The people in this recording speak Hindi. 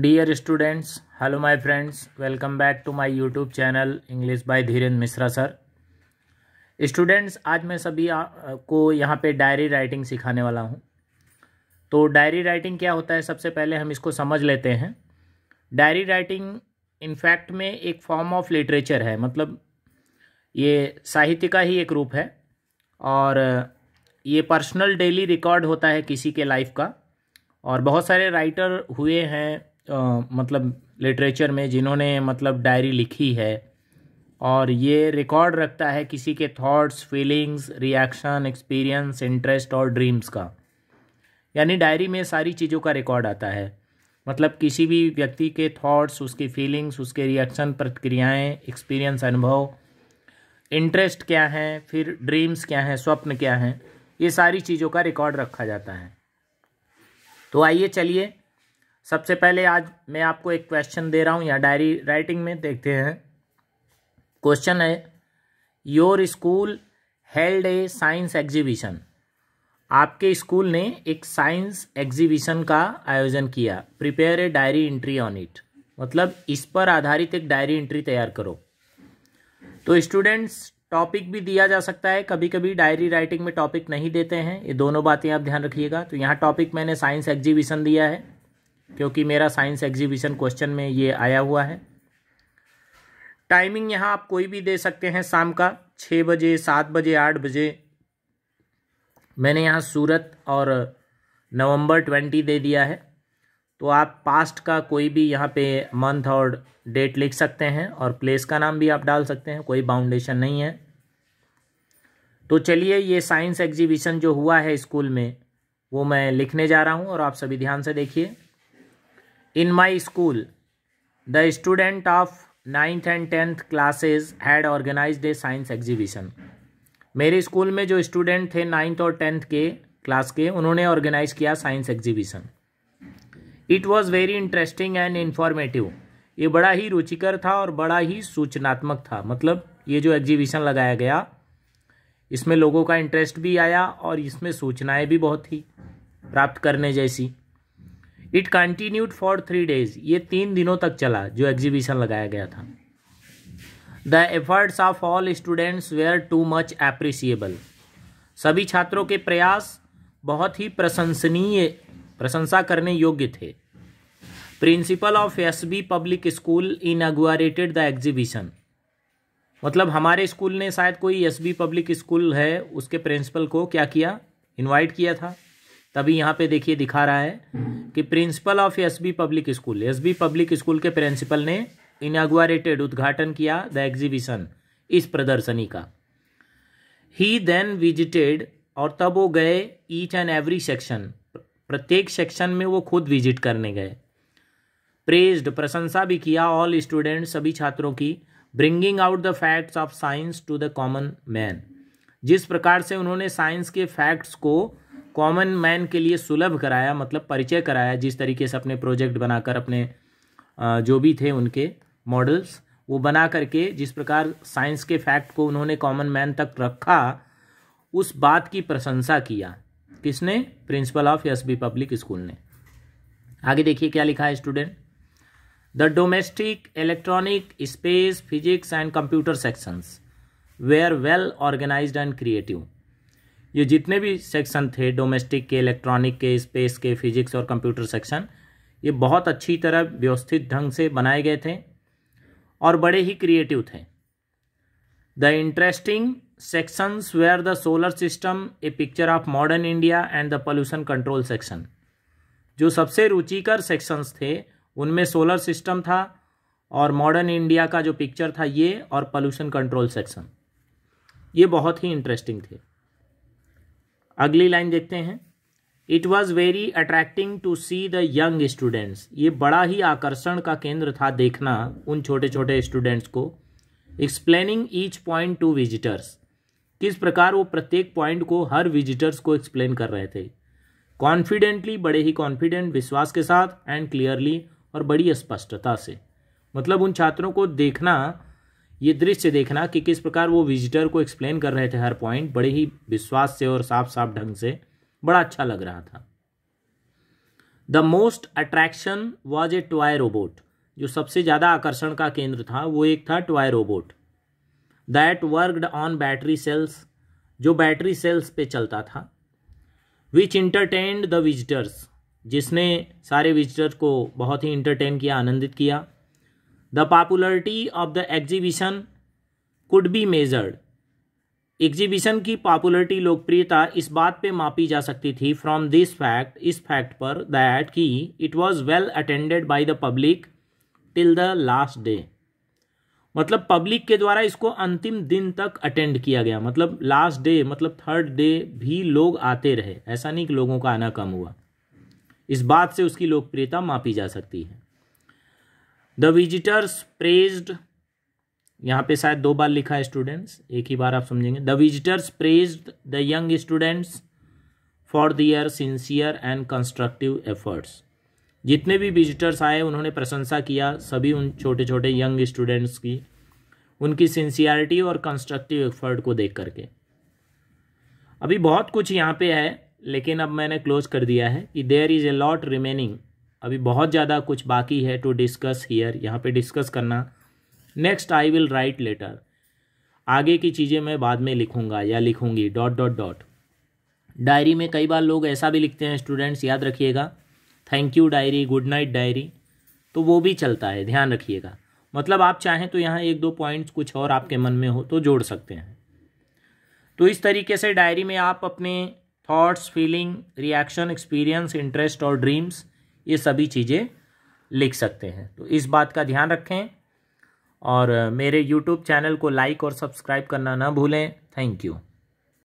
dear students hello my friends welcome back to my YouTube channel English by Dhirendra Mishra sir students आज मैं सभी आ, को यहाँ पे डायरी राइटिंग सिखाने वाला हूँ तो डायरी राइटिंग क्या होता है सबसे पहले हम इसको समझ लेते हैं डायरी राइटिंग इनफैक्ट में एक फॉर्म ऑफ लिटरेचर है मतलब ये साहित्य का ही एक रूप है और ये पर्सनल डेली रिकॉर्ड होता है किसी के लाइफ का और बहुत सारे राइटर हुए हैं मतलब लिटरेचर में जिन्होंने मतलब डायरी लिखी है और ये रिकॉर्ड रखता है किसी के thoughts feelings reaction experience interest और ड्रीम्स का यानी डायरी में सारी चीज़ों का रिकॉर्ड आता है मतलब किसी भी व्यक्ति के थॉट्स उसकी फीलिंग्स उसके रिएक्शन प्रतिक्रियाएं एक्सपीरियंस अनुभव इंटरेस्ट क्या है फिर ड्रीम्स क्या हैं स्वप्न क्या हैं ये सारी चीज़ों का रिकॉर्ड रखा जाता है तो आइए चलिए सबसे पहले आज मैं आपको एक क्वेश्चन दे रहा हूँ या डायरी राइटिंग में देखते हैं क्वेश्चन है your school held a science exhibition आपके स्कूल ने एक साइंस एग्जीबिशन का आयोजन किया prepare a diary entry on it मतलब इस पर आधारित एक डायरी एंट्री तैयार करो तो स्टूडेंट्स टॉपिक भी दिया जा सकता है कभी कभी डायरी राइटिंग में टॉपिक नहीं देते हैं ये दोनों बातें आप ध्यान रखिएगा तो यहाँ टॉपिक मैंने साइंस एग्जीबिशन दिया है क्योंकि मेरा साइंस एग्जीबिशन क्वेश्चन में ये आया हुआ है टाइमिंग यहाँ आप कोई भी दे सकते हैं शाम का छः बजे सात बजे आठ बजे मैंने यहाँ सूरत और नवंबर ट्वेंटी दे दिया है तो आप पास्ट का कोई भी यहाँ पे मंथ और डेट लिख सकते हैं और प्लेस का नाम भी आप डाल सकते हैं कोई बाउंडेशन नहीं है तो चलिए ये साइंस एग्जीबिशन जो हुआ है स्कूल में वो मैं लिखने जा रहा हूँ और आप सभी ध्यान से देखिए in my school the student of ninth and tenth classes had organise a science exhibition मेरे स्कूल में जो स्टूडेंट थे नाइन्थ और टेंथ के क्लास के उन्होंने ऑर्गेनाइज किया science exhibition it was very interesting and informative ये बड़ा ही रुचिकर था और बड़ा ही सूचनात्मक था मतलब ये जो एग्जीबिशन लगाया गया इसमें लोगों का इंटरेस्ट भी आया और इसमें सूचनाएं भी बहुत थी प्राप्त करने जैसी it continued for three days ये तीन दिनों तक चला जो एग्जीबिशन लगाया गया था the efforts of all students were too much appreciable सभी छात्रों के प्रयास बहुत ही प्रशंसनीय प्रशंसा करने योग्य थे principal of S B public school inaugurated the exhibition मतलब हमारे स्कूल ने शायद कोई एस बी पब्लिक स्कूल है उसके प्रिंसिपल को क्या किया इन्वाइट किया था तभी यहाँ पे देखिए दिखा रहा है कि principal of SB public school SB public school के प्रिंसिपल ने इनागुआरेटेड उद्घाटन किया द एग्जीबिशन इस प्रदर्शनी का ही देन विजिटेड और तब वो गए ईच एंड एवरी सेक्शन प्रत्येक सेक्शन में वो खुद विजिट करने गए प्रेज्ड प्रशंसा भी किया ऑल स्टूडेंट सभी छात्रों की bringing out the facts of science to the common man जिस प्रकार से उन्होंने साइंस के फैक्ट्स को कॉमन मैन के लिए सुलभ कराया मतलब परिचय कराया जिस तरीके से अपने प्रोजेक्ट बनाकर अपने जो भी थे उनके मॉडल्स वो बना करके जिस प्रकार साइंस के फैक्ट को उन्होंने कॉमन मैन तक रखा उस बात की प्रशंसा किया किसने principal of S B public school ने आगे देखिए क्या लिखा है student the domestic electronic space physics and computer sections वे are well organise and creative ये जितने भी सेक्शन थे डोमेस्टिक के इलेक्ट्रॉनिक के स्पेस के फिजिक्स और कंप्यूटर सेक्शन ये बहुत अच्छी तरह व्यवस्थित ढंग से बनाए गए थे और बड़े ही क्रिएटिव थे the interesting sections were the solar system a picture of modern India and the pollution control section जो सबसे रुचिकर सेक्शंस थे उनमें सोलर सिस्टम था और मॉडर्न इंडिया का जो पिक्चर था ये और पोल्यूशन कंट्रोल सेक्शन ये बहुत ही इंटरेस्टिंग थे अगली लाइन देखते हैं it was very attracting to see the young students ये बड़ा ही आकर्षण का केंद्र था देखना उन छोटे छोटे स्टूडेंट्स को explaining each point to visitors किस प्रकार वो प्रत्येक पॉइंट को हर विजिटर्स को एक्सप्लेन कर रहे थे कॉन्फिडेंटली बड़े ही कॉन्फिडेंट विश्वास के साथ एंड क्लियरली और बड़ी स्पष्टता से मतलब उन छात्रों को देखना ये दृश्य देखना कि किस प्रकार वो विजिटर को एक्सप्लेन कर रहे थे हर पॉइंट बड़े ही विश्वास से और साफ साफ ढंग से बड़ा अच्छा लग रहा था the most attraction was a toy robot जो सबसे ज़्यादा आकर्षण का केंद्र था वो एक था toy robot that worked on battery cells जो बैटरी सेल्स पे चलता था विच इंटरटेन्ड द विजिटर्स जिसने सारे विजिटर्स को बहुत ही इंटरटेन किया आनंदित किया the popularity of the exhibition could be measured exhibition की पॉपुलरिटी लोकप्रियता इस बात पे मापी जा सकती थी फ्रॉम दिस फैक्ट इस फैक्ट पर दैट कि it was well attended by the public till the last day मतलब पब्लिक के द्वारा इसको अंतिम दिन तक अटेंड किया गया मतलब लास्ट डे मतलब थर्ड डे भी लोग आते रहे ऐसा नहीं कि लोगों का आना कम हुआ इस बात से उसकी लोकप्रियता मापी जा सकती है द विजिटर्स प्रेज्ड यहाँ पे शायद दो बार लिखा है स्टूडेंट्स एक ही बार आप समझेंगे the visitors praised the young students for their sincere and constructive efforts जितने भी विजिटर्स आए उन्होंने प्रशंसा किया सभी उन छोटे छोटे यंग स्टूडेंट्स की उनकी सिंसियरिटी और कंस्ट्रक्टिव एफर्ट को देख करके अभी बहुत कुछ यहाँ पे है लेकिन अब मैंने क्लोज कर दिया है कि there is a lot remaining अभी बहुत ज़्यादा कुछ बाकी है टू डिस्कस हियर यहाँ पे डिस्कस करना next I will write later आगे की चीज़ें मैं बाद में लिखूँगा या लिखूँगी डॉट डॉट डॉट डायरी में कई बार लोग ऐसा भी लिखते हैं स्टूडेंट्स याद रखिएगा thank you diary good night diary तो वो भी चलता है ध्यान रखिएगा मतलब आप चाहें तो यहाँ एक दो पॉइंट्स कुछ और आपके मन में हो तो जोड़ सकते हैं तो इस तरीके से डायरी में आप अपने thoughts feeling reaction experience interest और ड्रीम्स ये सभी चीज़ें लिख सकते हैं तो इस बात का ध्यान रखें और मेरे यूट्यूब चैनल को लाइक और सब्सक्राइब करना ना भूलें थैंक यू